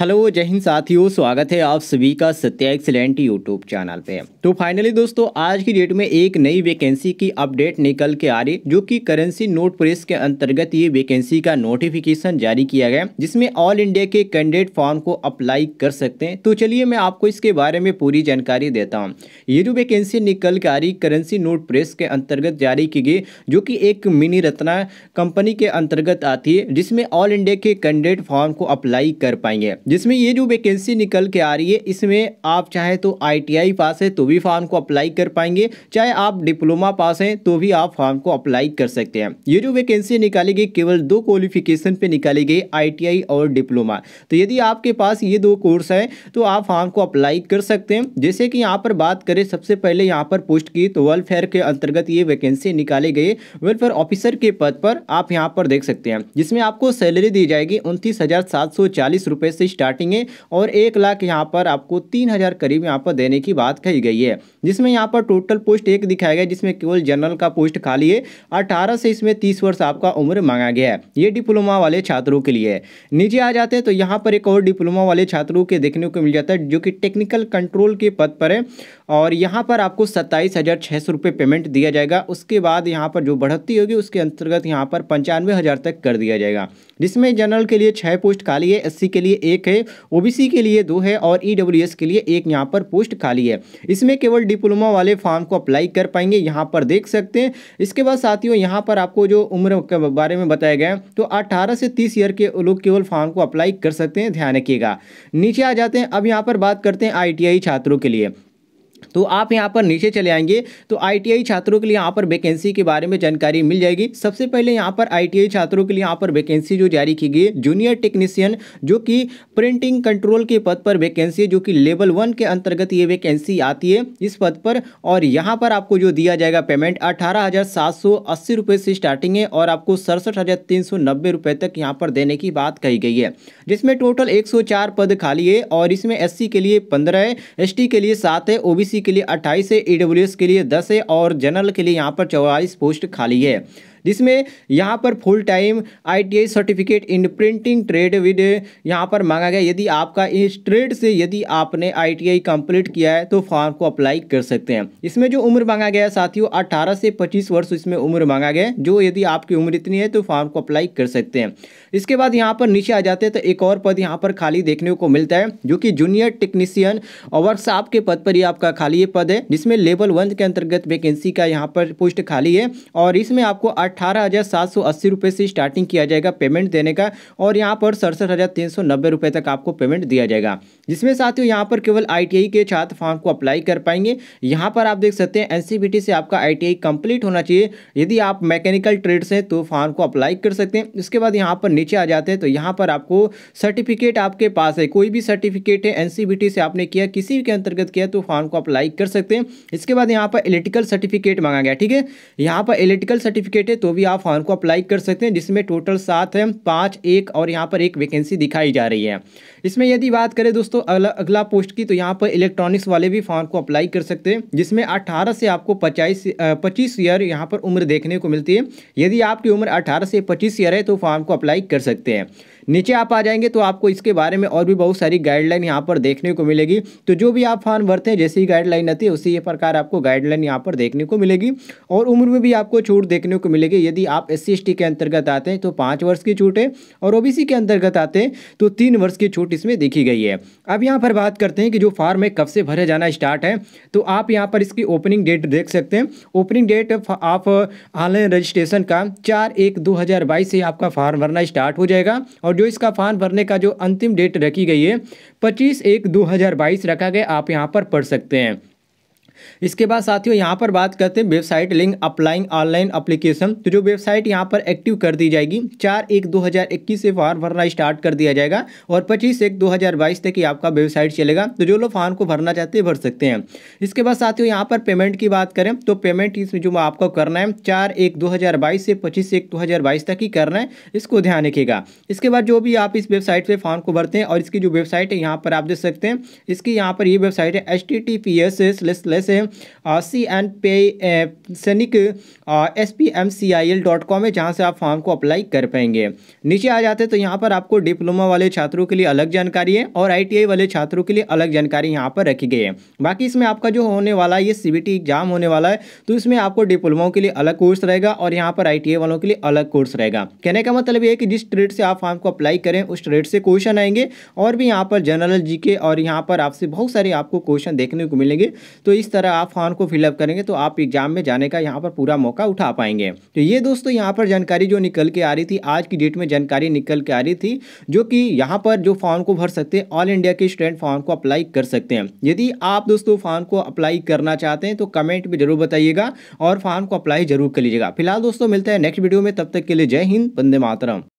hello जय हिंद साथियों स्वागत है आप सभी का सत्या एक्सलेंट यूट्यूब चैनल पे तो फाइनली दोस्तों आज की डेट में एक नई वैकेंसी की अपडेट निकल के आ रही जो कि करेंसी नोट प्रेस के अंतर्गत ये वैकेंसी का नोटिफिकेशन जारी किया गया जिसमें ऑल इंडिया के कैंडिडेट फॉर्म को अप्लाई कर सकते हैं तो चलिए मैं आपको इसके बारे में पूरी जानकारी देता हूँ ये जो वैकेंसी निकल के आ रही करेंसी नोट प्रेस के अंतर्गत जारी की गई जो कि एक मिनी रत्ना कंपनी के अंतर्गत आती है जिसमें ऑल इंडिया के कैंडिडेट फॉर्म को अप्लाई कर पाएंगे जिसमें ये जो वैकेंसी निकल के आ रही है इसमें आप चाहे तो आईटीआई पास है तो भी फॉर्म को अप्लाई कर पाएंगे चाहे आप डिप्लोमा पास हैं तो भी आप फॉर्म को अप्लाई कर सकते हैं ये जो वैकेंसी निकाली गई केवल दो क्वालिफिकेशन पे निकाली गई आईटीआई और डिप्लोमा तो यदि आपके पास ये दो कोर्स हैं तो आप फॉर्म को अप्लाई कर सकते हैं जैसे कि यहाँ पर बात करें सबसे पहले यहाँ पर पोस्ट की तो वेलफेयर के अंतर्गत ये वैकेंसी निकाली गई वेलफेयर ऑफिसर के पद पर आप यहाँ पर देख सकते हैं जिसमें आपको सैलरी दी जाएगी उनतीस से स्टार्टिंग है और एक लाख यहाँ पर आपको तीन हज़ार करीब यहाँ पर देने की बात कही गई है जिसमें यहाँ पर टोटल पोस्ट एक दिखाया गया जिसमें केवल जनरल का पोस्ट खाली है अठारह से इसमें तीस वर्ष आपका उम्र मांगा गया है ये डिप्लोमा वाले छात्रों के लिए नीचे आ जाते हैं तो यहाँ पर एक और डिप्लोमा वाले छात्रों के देखने को मिल जाता है जो कि टेक्निकल कंट्रोल के पद पर है और यहाँ पर आपको सत्ताईस हज़ार छः सौ रुपये पेमेंट दिया जाएगा उसके बाद यहाँ पर जो बढ़ती होगी उसके अंतर्गत यहाँ पर पंचानवे हज़ार तक कर दिया जाएगा जिसमें जनरल के लिए छः पोस्ट खाली है एससी के लिए एक एक है ओबीसी के लिए दो है और ईडब्ल्यूएस e के लिए एक यहाँ पर पोस्ट खाली है इसमें केवल डिप्लोमा वाले फॉर्म को अप्लाई कर पाएंगे यहाँ पर देख सकते हैं इसके बाद साथियों यहाँ पर आपको जो उम्र के बारे में बताया गया तो अट्ठारह से तीस ईयर के लोग केवल फॉर्म को अप्लाई कर सकते हैं ध्यान रखिएगा नीचे आ जाते हैं अब यहाँ पर बात करते हैं आई छात्रों के लिए तो आप यहाँ पर नीचे चले आएंगे तो आईटीआई छात्रों के लिए यहाँ पर वैकेंसी के बारे में जानकारी मिल जाएगी सबसे पहले यहाँ पर आईटीआई छात्रों के लिए यहाँ पर वैकेंसी जो जारी की गई है जूनियर टेक्नीशियन जो कि प्रिंटिंग कंट्रोल के पद पर वैकेंसी है जो कि लेवल वन के अंतर्गत ये वैकेंसी आती है इस पद पर और यहाँ पर आपको जो दिया जाएगा पेमेंट अठारह से स्टार्टिंग है और आपको सड़सठ तक यहाँ पर देने की बात कही गई है जिसमें टोटल एक पद खाली है और इसमें एस के लिए पंद्रह है एस के लिए सात है ओबीसी के लिए अट्ठाईस है ई के लिए दस है और जनरल के लिए यहाँ पर चौवालीस पोस्ट खाली है जिसमें यहाँ पर full time I certificate in printing trade with यहाँ पर मांगा गया यदि आपका इस ट्रेड से यदि आपने आई कंप्लीट किया है तो फॉर्म को अप्लाई कर सकते हैं इसमें जो उम्र मांगा गया साथियों अठारह से पच्चीस वर्ष इसमें उम्र मांगा गया जो यदि आपकी उम्र इतनी है तो फॉर्म को अप्लाई कर सकते हैं इसके बाद यहाँ पर नीचे आ जाते हैं तो एक और पद यहाँ पर खाली देखने को मिलता है जो कि जूनियर टेक्नीशियन और वर्कशॉप के पद पर ही आपका खाली ये पद है जिसमें लेवल वन के अंतर्गत वैकेंसी का यहाँ पर पोस्ट खाली है और इसमें आपको आठ अट्ठारह हज़ार सात सौ अस्सी रुपये से स्टार्टिंग किया जाएगा पेमेंट देने का और यहाँ पर सड़सठ हज़ार तीन सौ नब्बे रुपये तक आपको पेमेंट दिया जाएगा जिसमें साथियों यहाँ पर केवल आई के छात्र फॉर्म को अप्लाई कर पाएंगे यहाँ पर आप देख सकते हैं एन से आपका आई कंप्लीट होना चाहिए यदि आप मैकेनिकल ट्रेड से तो फॉर्म को अप्लाई कर सकते हैं इसके बाद यहाँ पर नीचे आ जाते हैं तो यहाँ पर आपको सर्टिफिकेट आपके पास है कोई भी सर्टिफिकेट है एन से आपने किया किसी के अंतर्गत किया तो फॉर्म को अप्लाई कर सकते हैं इसके बाद यहाँ पर इलेक्ट्रिकल सर्टिफिकेट मांगा गया ठीक है यहाँ पर इलेक्ट्रिकल सर्टिफिकेट है तो तो भी आप फॉर्म को अप्लाई कर सकते हैं जिसमें टोटल सात है पाँच एक और यहाँ पर एक वैकेंसी दिखाई जा रही है इसमें यदि बात करें दोस्तों अगला पोस्ट की तो यहाँ पर इलेक्ट्रॉनिक्स वाले भी फॉर्म को अप्लाई कर सकते हैं जिसमें अट्ठारह से आपको पचास पच्चीस ईयर यहाँ पर उम्र देखने को मिलती है यदि आपकी उम्र अठारह से पच्चीस ईयर है तो फॉर्म को अप्लाई कर सकते हैं नीचे आप आ जाएंगे तो आपको इसके बारे में और भी बहुत सारी गाइडलाइन यहाँ पर देखने को मिलेगी तो जो भी आप फॉर्म भरते हैं जैसी गाइडलाइन आती है उसी प्रकार आपको गाइडलाइन यहाँ पर देखने को मिलेगी और उम्र में भी आपको छूट देखने को मिलेगी यदि आप एस सी के अंतर्गत आते हैं तो पाँच वर्ष की छूट है और ओ के अंतर्गत आते हैं तो तीन वर्ष की छूट इसमें देखी गई है अब यहाँ पर बात करते हैं कि जो फार्म है कब से भरे जाना स्टार्ट है तो आप यहाँ पर इसकी ओपनिंग डेट देख सकते हैं ओपनिंग डेट आप ऑनलाइन रजिस्ट्रेशन का चार एक दो हज़ार बाईस से आपका फार्म भरना स्टार्ट हो जाएगा और और जो इसका फॉर्म भरने का जो अंतिम डेट रखी गई है पच्चीस एक दो रखा गया आप यहाँ पर पढ़ सकते हैं इसके बाद साथियों यहाँ पर बात करते हैं website link applying online application तो जो वेबसाइट यहाँ पर एक्टिव कर दी जाएगी चार एक दो हज़ार इक्कीस से फॉर्म भरना स्टार्ट कर दिया जाएगा और पच्चीस एक दो हज़ार बाईस तक ही आपका वेबसाइट चलेगा तो जो लोग फॉर्म को भरना चाहते हैं भर सकते हैं इसके बाद साथियों यहाँ पर पेमेंट की बात करें तो पेमेंट इसमें जो आपको करना है चार एक दो हज़ार बाईस से पच्चीस एक दो हज़ार बाईस तक ही करना है इसको ध्यान रखिएगा इसके बाद जो भी आप इस वेबसाइट पर फॉर्म को भरते हैं और इसकी जो वेबसाइट है यहाँ पर आप देख सकते हैं इसकी यहाँ पर ये वेबसाइट है H T T P S slash slash से सी एन पे सैनिक S P M C I L dot com है जहाँ से आप फॉर्म को अप्लाई कर पाएंगे नीचे आ जाते तो यहाँ पर आपको डिप्लोमा वाले छात्रों के लिए अलग जानकारी है और आई वाले छात्रों के लिए अलग जानकारी यहाँ पर रखी गई है बाकी इसमें आपका जो होने वाला है ये सी एग्ज़ाम होने वाला है तो इसमें आपको डिप्लोमा के लिए अलग कोर्स रहेगा और यहाँ पर आई वालों के लिए अलग कोर्स रहेगा कहने का मतलब ये है कि जिस ट्रेड से आप फॉर्म को अप्लाई करें उस ट्रेड से क्वेश्चन आएंगे और भी यहाँ पर जनरल जी और यहाँ पर आपसे बहुत सारे आपको क्वेश्चन देखने को मिलेंगे तो इस तरह आप फॉर्म को फिलअप करेंगे तो आप एग्जाम में जाने का यहाँ पर पूरा मौका उठा पाएंगे तो ये दोस्तों यहाँ पर जानकारी जो निकल के आ रही थी आज की डेट में जानकारी निकल के आ रही थी जो कि यहाँ पर जो फॉर्म को भर सकते हैं ऑल इंडिया के स्टूडेंट फॉर्म को अप्लाई कर सकते हैं यदि आप दोस्तों फॉर्म को अप्लाई करना चाहते हैं तो कमेंट में जरूर बताइएगा और फॉर्म को अप्लाई जरूर कर लीजिएगा फिलहाल दोस्तों मिलते हैं नेक्स्ट वीडियो में तब तक के लिए जय हिंद बंदे मातरम